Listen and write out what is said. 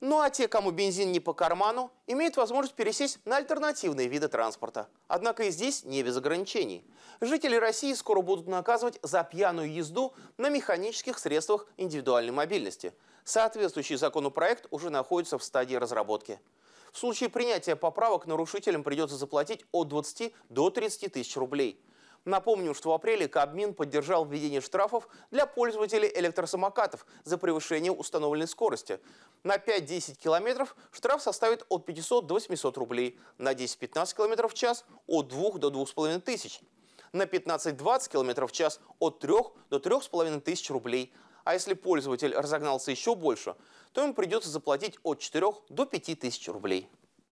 Ну а те, кому бензин не по карману, имеют возможность пересесть на альтернативные виды транспорта. Однако и здесь не без ограничений. Жители России скоро будут наказывать за пьяную езду на механических средствах индивидуальной мобильности. Соответствующий законопроект уже находится в стадии разработки. В случае принятия поправок нарушителям придется заплатить от 20 до 30 тысяч рублей – Напомним, что в апреле Кабмин поддержал введение штрафов для пользователей электросамокатов за превышение установленной скорости. На 5-10 километров штраф составит от 500 до 800 рублей, на 10-15 километров в час – от 2 до 2,5 тысяч, на 15-20 километров в час – от 3 до 3,5 тысяч рублей. А если пользователь разогнался еще больше, то ему придется заплатить от 4 до 5 тысяч рублей.